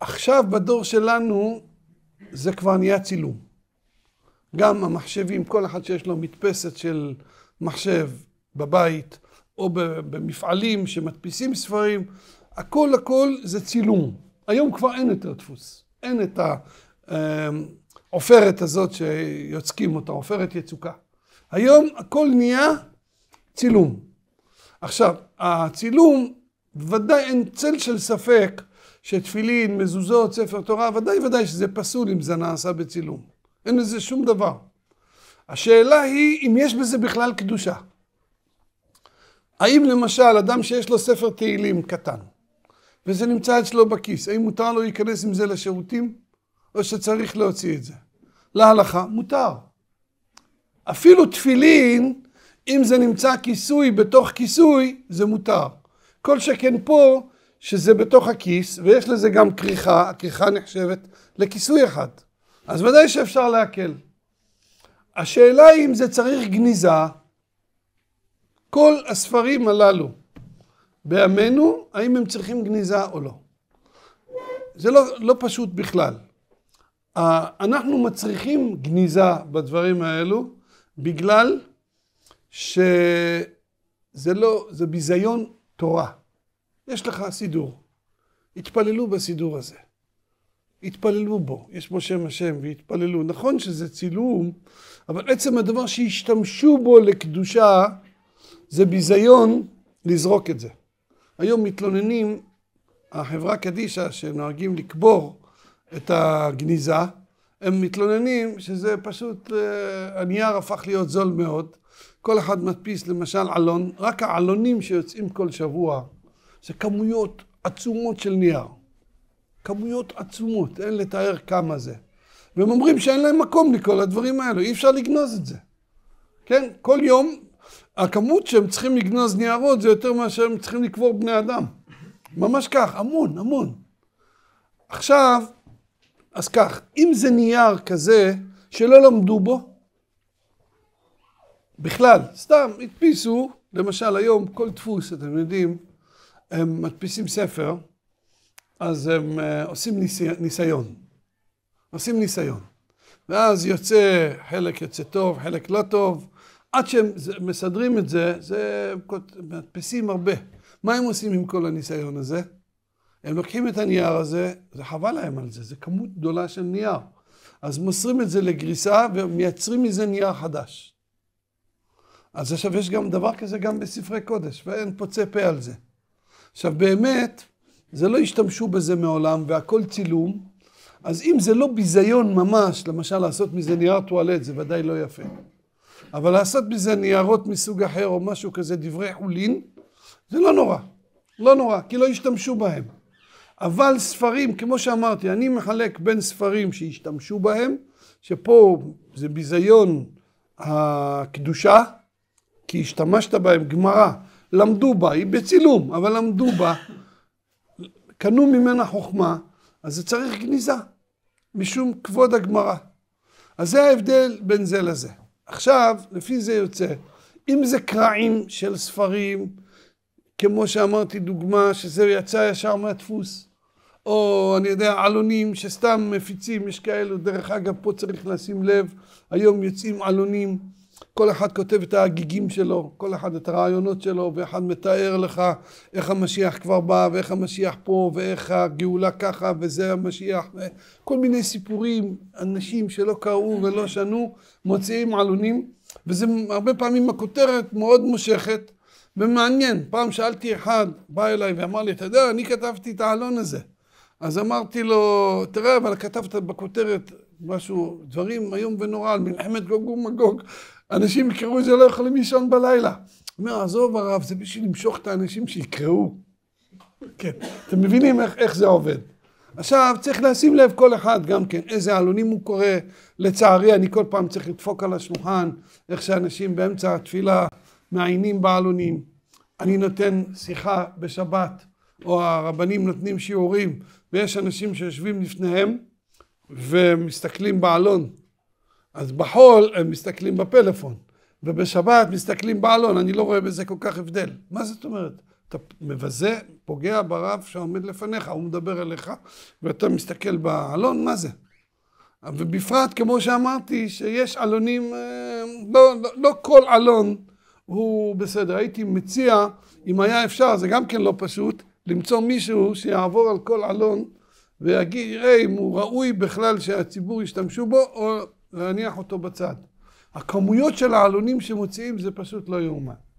עכשיו בדור שלנו זה כבר נהיה צילום. גם המחשבים, כל אחד שיש לו מדפסת של מחשב בבית או במפעלים שמדפיסים ספרים, הכל הכל זה צילום. היום כבר אין יותר דפוס. אין את העופרת אמ, הזאת שיוצקים אותה, עופרת יצוקה. היום הכל נהיה צילום. עכשיו, הצילום, ודאי אין צל של ספק שתפילין, מזוזות, ספר תורה, ודאי ודאי שזה פסול אם זה נעשה בצילום. אין לזה שום דבר. השאלה היא אם יש בזה בכלל קדושה. האם למשל אדם שיש לו ספר תהילים קטן, וזה נמצא אצלו בכיס, האם מותר לו להיכנס עם זה לשירותים, או שצריך להוציא את זה? להלכה, מותר. אפילו תפילין, אם זה נמצא כיסוי בתוך כיסוי, זה מותר. כל שכן פה, שזה בתוך הכיס, ויש לזה גם כריכה, הכריכה נחשבת לכיסוי אחד. אז ודאי שאפשר להקל. השאלה היא אם זה צריך גניזה, כל הספרים הללו בימינו, האם הם צריכים גניזה או לא. זה לא, לא פשוט בכלל. אנחנו מצריכים גניזה בדברים האלו בגלל שזה לא, זה ביזיון תורה. יש לך סידור. התפללו בסידור הזה. התפללו בו, יש בו שם השם והתפללו. נכון שזה צילום, אבל עצם הדבר שהשתמשו בו לקדושה זה ביזיון לזרוק את זה. היום מתלוננים, החברה קדישא שנוהגים לקבור את הגניזה, הם מתלוננים שזה פשוט, אה, הנייר הפך להיות זול מאוד. כל אחד מדפיס למשל עלון, רק העלונים שיוצאים כל שבוע זה כמויות עצומות של נייר. כמויות עצומות, אין לתאר כמה זה. והם אומרים שאין להם מקום לכל הדברים האלו, אי אפשר לגנוז את זה. כן? כל יום הכמות שהם צריכים לגנוז ניירות זה יותר מאשר הם צריכים לקבור בני אדם. ממש כך, המון, המון. עכשיו, אז כך, אם זה נייר כזה שלא למדו בו, בכלל, סתם הדפיסו, למשל היום כל דפוס, אתם יודעים, הם מדפיסים ספר, אז הם אה, עושים ניסיון. עושים ניסיון. ואז יוצא, חלק יוצא טוב, חלק לא טוב. עד שהם מסדרים את זה, זה מדפיסים הרבה. מה הם עושים עם כל הניסיון הזה? הם לוקחים את הנייר הזה, זה חבל להם על זה, זה כמות גדולה של נייר. אז מוסרים את זה לגריסה ומייצרים מזה נייר חדש. אז עכשיו יש גם דבר כזה גם בספרי קודש, ואין פוצה פה על זה. עכשיו באמת, זה לא השתמשו בזה מעולם והכל צילום, אז אם זה לא ביזיון ממש, למשל לעשות מזה נייר טואלט, זה ודאי לא יפה. אבל לעשות מזה ניירות מסוג אחר או משהו כזה, דברי חולין, זה לא נורא. לא נורא, כי לא השתמשו בהם. אבל ספרים, כמו שאמרתי, אני מחלק בין ספרים שהשתמשו בהם, שפה זה ביזיון הקדושה, כי השתמשת בהם, גמרא, למדו בה, היא בצילום, אבל למדו בה, קנו ממנה חוכמה, אז זה צריך גניזה, משום כבוד הגמרא. אז זה ההבדל בין זה לזה. עכשיו, לפי זה יוצא, אם זה קרעים של ספרים, כמו שאמרתי, דוגמה, שזה יצא ישר מהדפוס, או אני יודע, עלונים שסתם מפיצים, יש כאלו, דרך אגב, פה צריך לשים לב, היום יוצאים עלונים. כל אחד כותב את ההגיגים שלו, כל אחד את הרעיונות שלו, ואחד מתאר לך איך המשיח כבר בא, ואיך המשיח פה, ואיך הגאולה ככה, וזה המשיח, כל מיני סיפורים, אנשים שלא קראו ולא שנו, מוציאים עלונים, וזה הרבה פעמים הכותרת מאוד מושכת ומעניין. פעם שאלתי אחד, בא אליי ואמר לי, אתה יודע, אני כתבתי את העלון הזה. אז אמרתי לו, תראה, אבל כתבת בכותרת משהו, דברים איום ונורא על מלחמת גוג ומגוג. אנשים יקראו את זה, לא יכולים לישון בלילה. אומר, עזוב הרב, זה בשביל למשוך את האנשים שיקראו. כן, אתם מבינים איך, איך זה עובד. עכשיו, צריך לשים לב כל אחד גם כן, איזה עלונים הוא קורא. לצערי, אני כל פעם צריך לדפוק על השולחן, איך שאנשים באמצע התפילה מעיינים בעלונים. אני נותן שיחה בשבת, או הרבנים נותנים שיעורים, ויש אנשים שיושבים לפניהם ומסתכלים בעלון, אז בחול הם מסתכלים בפלאפון, ובשבת מסתכלים בעלון, אני לא רואה בזה כל כך הבדל. מה זאת אומרת? אתה מבזה, פוגע ברב שעומד לפניך, הוא מדבר אליך, ואתה מסתכל בעלון, מה זה? ובפרט, כמו שאמרתי, שיש עלונים, אה, לא, לא, לא כל עלון הוא בסדר. הייתי מציע, אם היה אפשר, זה גם כן לא פשוט, למצוא מישהו שיעבור על כל עלון ויגיד, יראה אם הוא ראוי בכלל שהציבור ישתמשו בו, או להניח אותו בצד. הכמויות של העלונים שמוציאים זה פשוט לא יאומן.